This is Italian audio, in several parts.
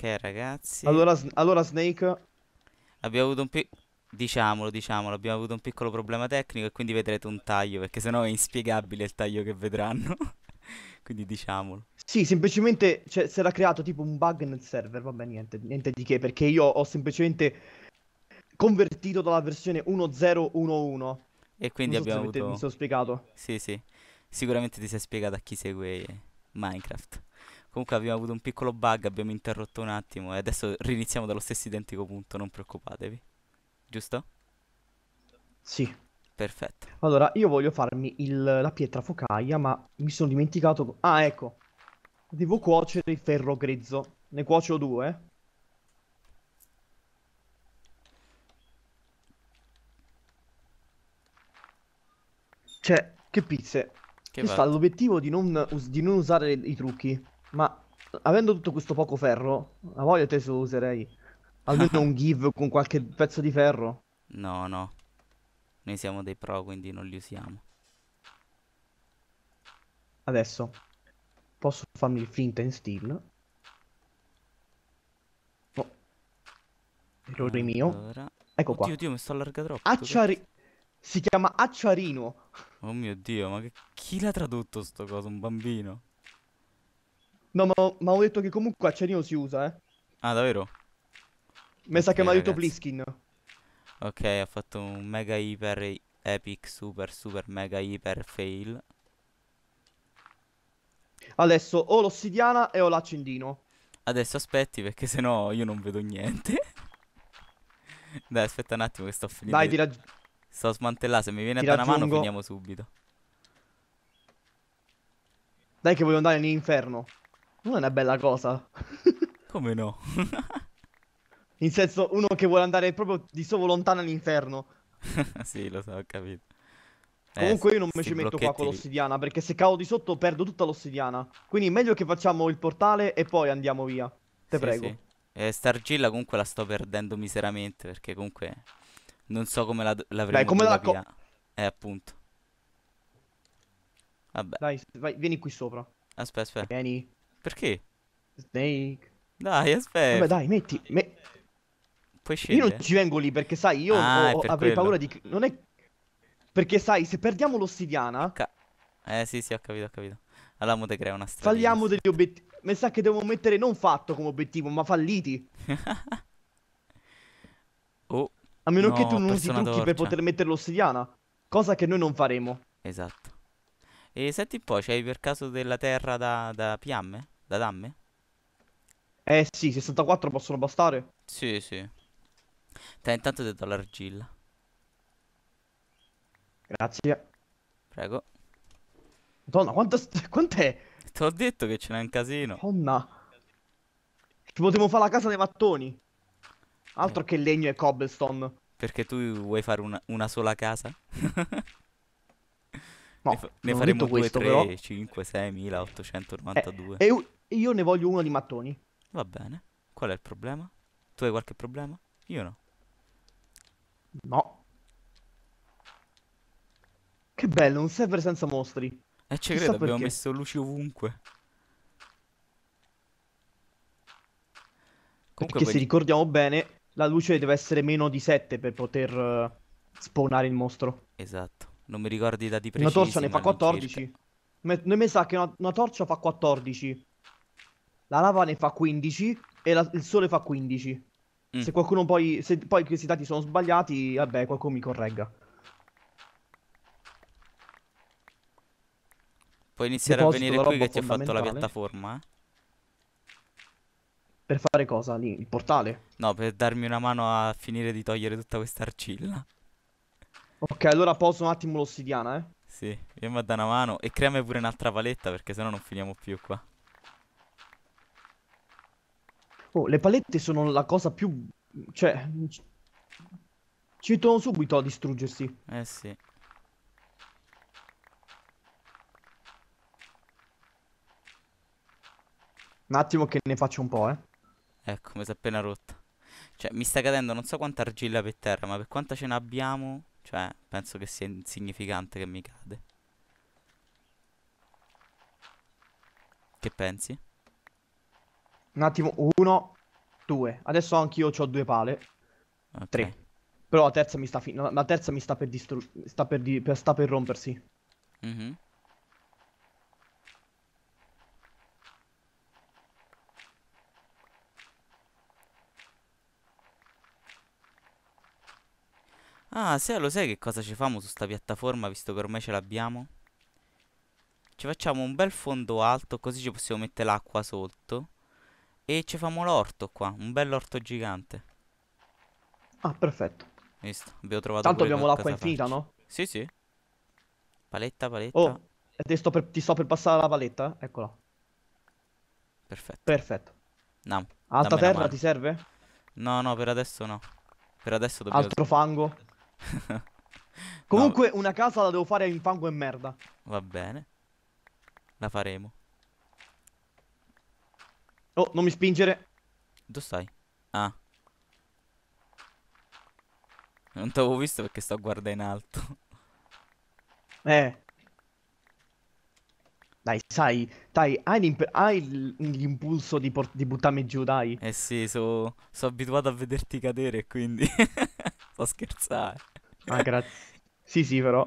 Ok ragazzi Allora, allora Snake Abbiamo avuto un piccolo Diciamolo, diciamolo, abbiamo avuto un piccolo problema tecnico e quindi vedrete un taglio perché sennò è inspiegabile il taglio che vedranno. quindi diciamolo. Sì, semplicemente cioè, si era creato tipo un bug nel server, vabbè niente, niente di che perché io ho semplicemente convertito dalla versione 1011. E quindi so abbiamo avuto... Mi sono spiegato. Sì, sì, sicuramente ti sei spiegato a chi segue Minecraft. Comunque abbiamo avuto un piccolo bug, abbiamo interrotto un attimo e adesso riniziamo dallo stesso identico punto, non preoccupatevi. Giusto? Sì. Perfetto. Allora, io voglio farmi il, la pietra focaia, ma mi sono dimenticato... Ah, ecco. Devo cuocere il ferro grezzo. Ne cuocio due. Cioè, che pizze. Che Ci sta l'obiettivo di, di non usare i trucchi. Ma avendo tutto questo poco ferro, a voglia te se lo userei. Almeno un give con qualche pezzo di ferro. No, no. Noi siamo dei pro, quindi non li usiamo. Adesso posso farmi il finta in steel. Oh. Errore allora... mio. Ecco oddio, qua. Oddio, oddio, mi sto allargando troppo. Acciari... Si chiama acciarino. Oh mio Dio, ma che... chi l'ha tradotto sto coso? Un bambino? No, ma, ma ho detto che comunque acciarino si usa, eh. Ah, davvero? Mi sa che mi ha detto Pliskin. Ok, ha fatto un mega iper epic super super mega iper fail. Adesso ho l'ossidiana e ho l'accendino. Adesso aspetti perché sennò io non vedo niente. Dai, aspetta un attimo che sto finendo. Dai, ti raggi... Sto smantellando, se mi viene da una mano finiamo subito. Dai che voglio andare in inferno. Non è una bella cosa. Come no? In senso, uno che vuole andare proprio di solo lontano all'inferno. sì, lo so, ho capito. Eh, comunque eh, io non mi ci metto qua con l'ossidiana, perché se cavo di sotto perdo tutta l'ossidiana. Quindi meglio che facciamo il portale e poi andiamo via. Te sì, prego. Sì. Eh, Stargilla comunque la sto perdendo miseramente, perché comunque non so come la, l'avrei Beh, come la co- Eh, appunto. Vabbè. Dai, vai, vieni qui sopra. Aspetta, aspetta. Vieni. Perché? Snake. Dai, aspetta. Vabbè, dai, metti. Me... Puoi scegliere. Io non ci vengo lì perché, sai, io ah, ho, avrei quello. paura di. Non è. Perché, sai, se perdiamo l'ossidiana. Ca... Eh, sì, sì, ho capito, ho capito. Allora, mo te crea una strada. Falliamo degli obiettivi. Mi sa che devo mettere non fatto come obiettivo, ma falliti. oh. A meno no, che tu non usi trucchi torcia. per poter mettere l'ossidiana. Cosa che noi non faremo. Esatto. E senti un po', c'hai per caso della terra da, da fiamme? Da damme? Eh sì, 64 possono bastare? Sì, sì. Te, intanto ti do l'argilla. Grazie. Prego. Madonna, quanto quant'è? Ti ho detto che ce n'è un casino. Madonna. Ci potremmo fare la casa dei mattoni. Altro eh. che legno e cobblestone. Perché tu vuoi fare una, una sola casa? No, ne, fa- ne faremo 2, 3, 5, 6, 1892. Eh, e io, ne voglio uno di mattoni. Va bene. Qual è il problema? Tu hai qualche problema? Io no. No. Che bello, un server senza mostri. E eh, ci credo, abbiamo perché. messo luci ovunque. Comunque, perché se ricordiamo bene, la luce deve essere meno di 7 per poter uh, spawnare il mostro. Esatto. Non mi ricordo i dati precisi. Una torcia ne fa 14. Noi mi sa che una, una, torcia fa 14. La lava ne fa 15 e la, il sole fa 15. Mm. Se qualcuno poi. Se poi questi dati sono sbagliati, vabbè, qualcuno mi corregga. Puoi iniziare Deposito a venire qui che ti ho fatto la piattaforma? Eh? Per fare cosa lì? Il portale? No, per darmi una mano a finire di togliere tutta questa arcilla. Ok, allora posso un attimo l'ossidiana, eh. Sì, vieni a dare una mano e creami pure un'altra paletta perché sennò non finiamo più qua. Oh, le palette sono la cosa più... Cioè... Ci mettono subito a distruggersi. Eh sì. Un attimo che ne faccio un po', eh. Ecco, mi si è appena rotta. Cioè, mi sta cadendo non so quanta argilla per terra, ma per quanta ce ne abbiamo... Cioè, penso che sia insignificante che mi cade. Che pensi? Un attimo, uno, due. Adesso anch'io ho due pale. Okay. Tre. Però la terza mi sta, la terza mi sta per distruggere. Sta, per, di sta per rompersi. Mhm. Mm Ah, se lo sai che cosa ci famo su sta piattaforma, visto che ormai ce l'abbiamo? Ci facciamo un bel fondo alto, così ci possiamo mettere l'acqua sotto. E ci famo l'orto qua, un bel orto gigante. Ah, perfetto. Visto, abbiamo trovato Tanto abbiamo l'acqua infinita, farci. no? Sì, sì. Paletta, paletta. Oh, ti sto per, ti sto per passare la paletta, eccola. Perfetto. Perfetto. No. Alta terra ti serve? No, no, per adesso no. Per adesso dobbiamo... Altro fango? Comunque no. una casa la devo fare in fango e merda. Va bene. La faremo. Oh, non mi spingere. Dove stai? Ah. Non t'avevo visto perché sto a guardare in alto. Eh. Dai, sai, dai, hai, l'impulso di, di buttarmi giù, dai. Eh sì, sono so abituato a vederti cadere, quindi... può scherzare. Ah, grazie. Sì, sì, però.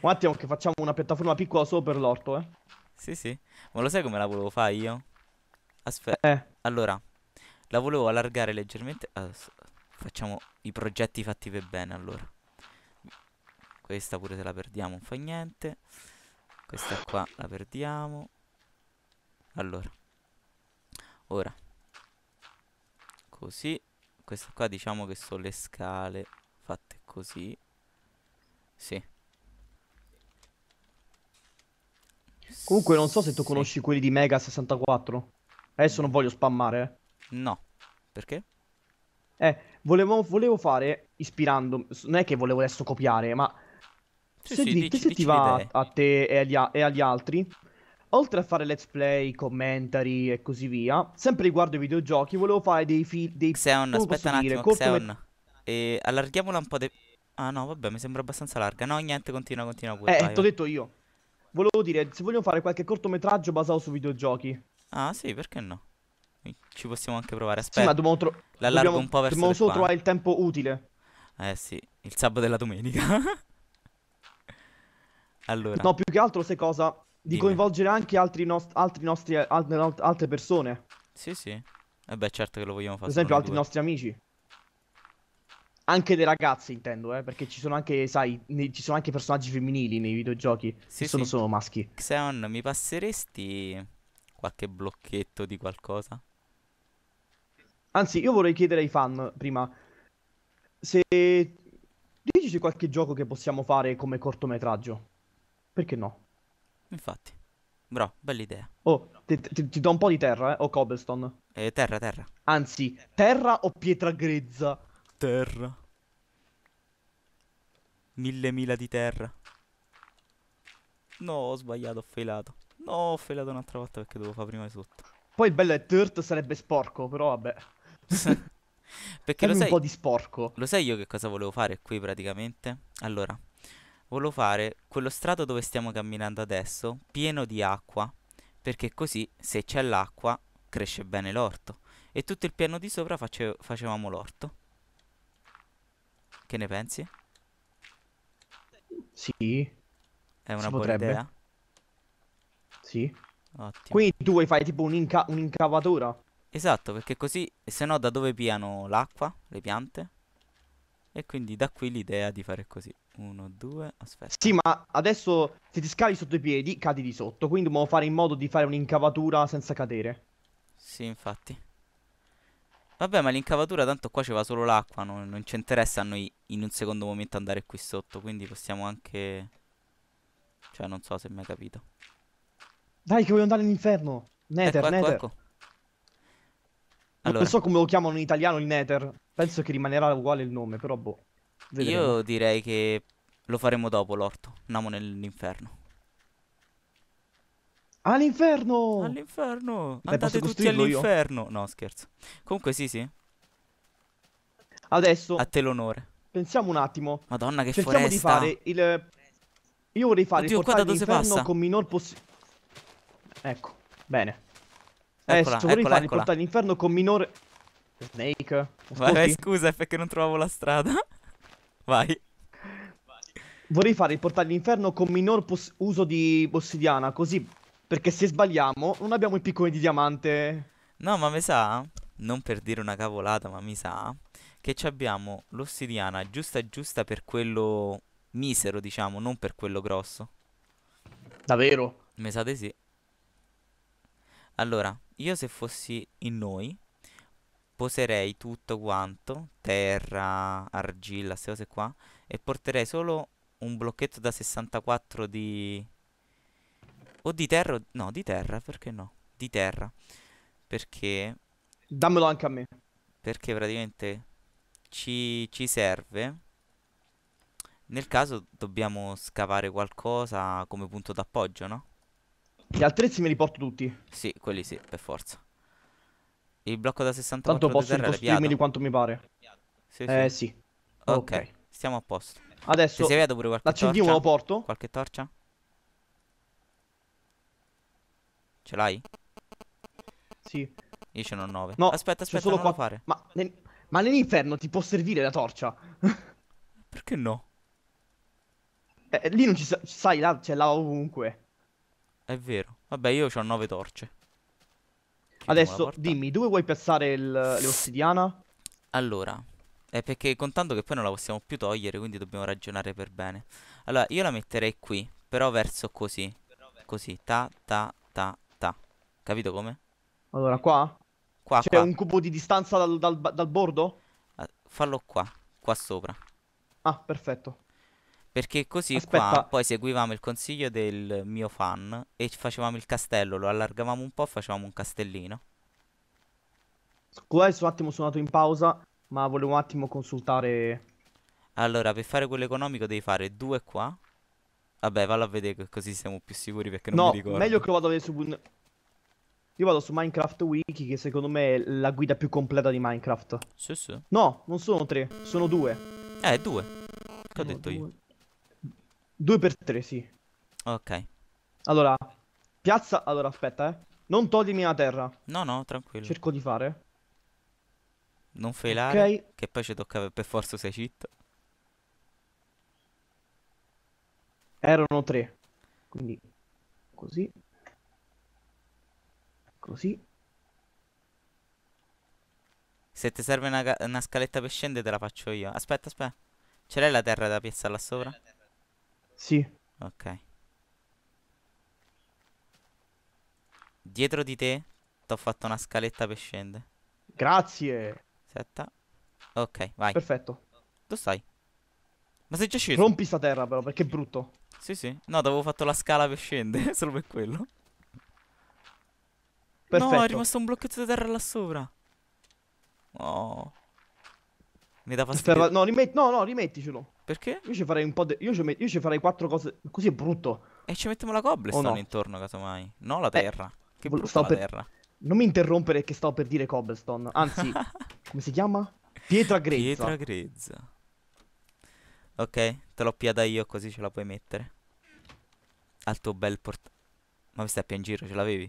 Un attimo che facciamo una piattaforma piccola solo per l'orto, eh. Sì, sì. Ma lo sai come la volevo fare io? Aspetta. Eh. Allora, la volevo allargare leggermente. Allora, ah, facciamo i progetti fatti per bene, allora. Questa pure se la perdiamo non fa niente. Questa qua la perdiamo. Allora. Ora. Così. Queste qua diciamo che sono le scale fatte così. Sì. Comunque non so se tu sì. conosci quelli di Mega 64. Adesso non voglio spammare. Eh. No. Perché? Eh, volevo, volevo fare ispirandomi. Non è che volevo adesso copiare, ma... Sì, se, sì, dici, se dici ti va idee. a te e agli, e agli altri Oltre a fare let's play, commentary e così via, sempre riguardo i videogiochi, volevo fare dei film. Dei... Xeon, aspetta un dire, attimo, Xeon. Met... E allarghiamola un po' de... Ah no, vabbè, mi sembra abbastanza larga. No, niente, continua, continua pure. Eh, t'ho detto io. Volevo dire, se vogliamo fare qualche cortometraggio basato su videogiochi. Ah, sì, perché no? Ci possiamo anche provare, aspetta. Sì, ma dobbiamo, tro- dobbiamo, un po' verso Dobbiamo solo trovare il tempo utile. Eh sì, il sabato e la domenica. allora. No, più che altro, sai cosa? Di coinvolgere anche altri nost- altri nostri, al- altre persone. Sì, sì. E eh beh, certo che lo vogliamo fare. Per esempio, altri due. nostri amici. Anche dei ragazzi, intendo, eh, perché ci sono anche, sai, ne- ci sono anche personaggi femminili nei videogiochi. Sì, che sì. sono solo maschi. Xeon, mi passeresti qualche blocchetto di qualcosa? Anzi, io vorrei chiedere ai fan prima se dici qualche gioco che possiamo fare come cortometraggio. Perché no? Infatti. Bro, bella idea. Oh, ti, ti, ti do un po' di terra, eh? O cobblestone. Eh, terra, terra. Anzi, terra o pietra grezza? Terra. Mille mila di terra. No, ho sbagliato, ho failato. No, ho failato un'altra volta perché dovevo fare prima di sotto. Poi il bello è dirt sarebbe sporco, però vabbè. perché Dammi lo sai... un po' di sporco. Lo sai io che cosa volevo fare qui praticamente? Allora, volevo fare quello strato dove stiamo camminando adesso pieno di acqua, perché così se c'è l'acqua cresce bene l'orto. E tutto il piano di sopra face facevamo l'orto. Che ne pensi? Sì. È una buona idea? Sì. Ottimo. Quindi tu vuoi fare tipo un'inca un'incavatura? Esatto, perché così, se no da dove piano l'acqua, le piante? E quindi da qui l'idea di fare così. Uno, due, aspetta. Sì, ma adesso se ti scavi sotto i piedi, cadi di sotto. Quindi dobbiamo fare in modo di fare un'incavatura senza cadere. Sì, infatti. Vabbè, ma l'incavatura tanto qua ci va solo l'acqua, non, non ci interessa a noi in un secondo momento andare qui sotto, quindi possiamo anche... Cioè, non so se mi hai capito. Dai, che voglio andare all'inferno. Nether, ecco, ecco Nether. Ecco, ecco. Allora. Non so come lo chiamano in italiano il Nether. Penso che rimanerà uguale il nome, però boh. Vedremo. Io direi che lo faremo dopo l'orto. Andiamo nell'inferno. All'inferno! All'inferno! Andate tutti all'inferno! No, scherzo. Comunque sì, sì. Adesso... A te l'onore. Pensiamo un attimo. Madonna, che Cerchiamo foresta. di fare il... Io vorrei fare Oddio, il portale d'inferno con minor possibilità... Ecco, bene. Eccola, Adesso vorrei eccola, fare eccola. il portale d'inferno con minor... Snake? Vabbè, scusa, è perché non trovavo la strada. Vai. Vorrei fare il portale all'inferno con minor uso di ossidiana, così. Perché se sbagliamo non abbiamo i piccoli di diamante. No, ma mi sa, non per dire una cavolata, ma mi sa che abbiamo l'ossidiana giusta giusta per quello misero, diciamo, non per quello grosso. Davvero? Mi sa di sì. Allora, io se fossi in noi, poserei tutto quanto, terra, argilla, queste cose qua, e porterei solo un blocchetto da 64 di... o di terra, no, di terra, perché no? Di terra, perché... Dammelo anche a me. Perché praticamente ci, ci serve... Nel caso dobbiamo scavare qualcosa come punto d'appoggio, no? Gli attrezzi me li porto tutti. Sì, quelli sì, per forza. Il blocco da 64 Tanto posso impostirmi di quanto mi pare. Sì, sì. Eh sì. Ok, stiamo a posto. Adesso... Se pure qualche torcia. lo porto. Qualche torcia? Ce l'hai? Sì. Io ce n'ho 9. No, aspetta, aspetta, solo non qua... fare. Ma, nel... Ma nell'inferno ti può servire la torcia? Perché no? Eh, lì non ci sa... sai, là ce l'ha ovunque. È vero. Vabbè, io ho 9 torce. Adesso dimmi, dove vuoi piazzare l'ossidiana? Allora, è perché contando che poi non la possiamo più togliere, quindi dobbiamo ragionare per bene. Allora, io la metterei qui, però verso così. Così, ta, ta, ta, ta. Capito come? Allora, qua? Qua, C'è un cubo di distanza dal, dal, dal bordo? Ah, fallo qua, qua sopra. Ah, perfetto. Perché così Aspetta. qua poi seguivamo il consiglio del mio fan e facevamo il castello, lo allargavamo un po', e facevamo un castellino. Scusate, un attimo sono andato in pausa, ma volevo un attimo consultare. Allora, per fare quello economico devi fare due qua. Vabbè, vallo a vedere così siamo più sicuri perché non no, mi ricordo. No, meglio che lo vado a vedere su... Io vado su Minecraft Wiki che secondo me è la guida più completa di Minecraft. Sì, sì. No, non sono tre, sono due. Eh, due. Che ho detto due. io? 2 per 3 sì. Ok. Allora, piazza... Allora, aspetta, eh. Non toglimi la terra. No, no, tranquillo. Cerco di fare. Non felare, okay. che poi ci tocca per forza sei cheat. Erano tre. Quindi, così. Così. Se ti serve una, una, scaletta per scendere te la faccio io. Aspetta, aspetta. Ce l'hai la terra da piazzare là sopra? Sì. Ok. Dietro di te ti ho fatto una scaletta per scendere. Grazie. Aspetta. Ok, vai. Perfetto. Tu stai? Ma sei già sceso? Rompi sta terra però perché è brutto. Sì, sì. No, ti avevo fatto la scala per scendere, solo per quello. Perfetto. No, è rimasto un blocchetto di terra là sopra. Oh. Mi dà fastidio. Ferra... No, rimet... no, no, rimetticelo. Perché? Io ci farei un po' de- io, ci met- io ci farei quattro cose. Così è brutto. E ci mettiamo la cobblestone oh no. intorno, casomai. No, la eh, terra. Eh, che brutto stavo la per... terra. Non mi interrompere che stavo per dire cobblestone. Anzi, come si chiama? Pietra grezza. Pietra grezza. Ok, te l'ho piada io così ce la puoi mettere. Al tuo bel port... Ma mi stai più in giro, ce l'avevi?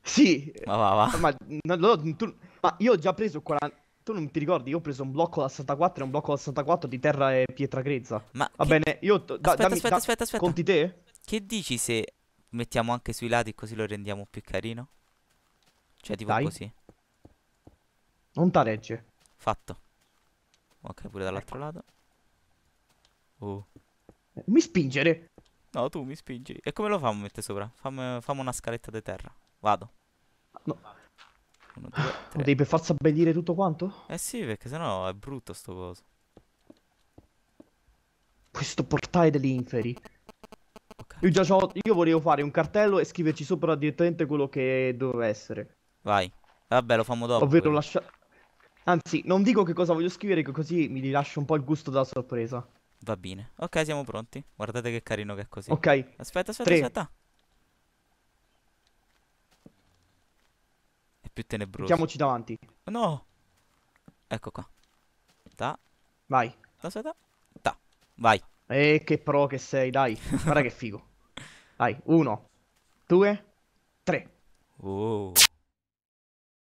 Sì. Ma va, va. Ma, no, no, tu... Ma io ho già preso 40... Tu non ti ricordi? Io ho preso un blocco da 64 e un blocco da 64 di terra e pietra grezza. Ma va che... bene, io. Da, aspetta, dammi, aspetta, da... aspetta, aspetta. Conti te? Che dici se mettiamo anche sui lati così lo rendiamo più carino? Cioè, tipo Dai. così. Non ta regge. Fatto. Ok, pure dall'altro lato. Uh. Mi spingere. No, tu mi spingi. E come lo famo mettere sopra? Fammi, fammi una scaletta di terra. Vado. No. Uno, due, tre. devi per forza abbellire tutto quanto? Eh sì, perché sennò è brutto sto coso. Questo portale degli inferi. Okay. Io già ho... Io volevo fare un cartello e scriverci sopra direttamente quello che doveva essere. Vai. Vabbè, lo famo dopo. Ovvero lascia... Anzi, non dico che cosa voglio scrivere, così mi rilascio un po' il gusto della sorpresa. Va bene. Ok, siamo pronti. Guardate che carino che è così. Ok. Aspetta, aspetta, Tre. aspetta. più tenebroso. Mettiamoci davanti. No. Ecco qua. Ta. Vai. Ta, ta, ta. Vai. E che pro che sei, dai. Guarda che figo. Vai. uno, due, tre. Oh.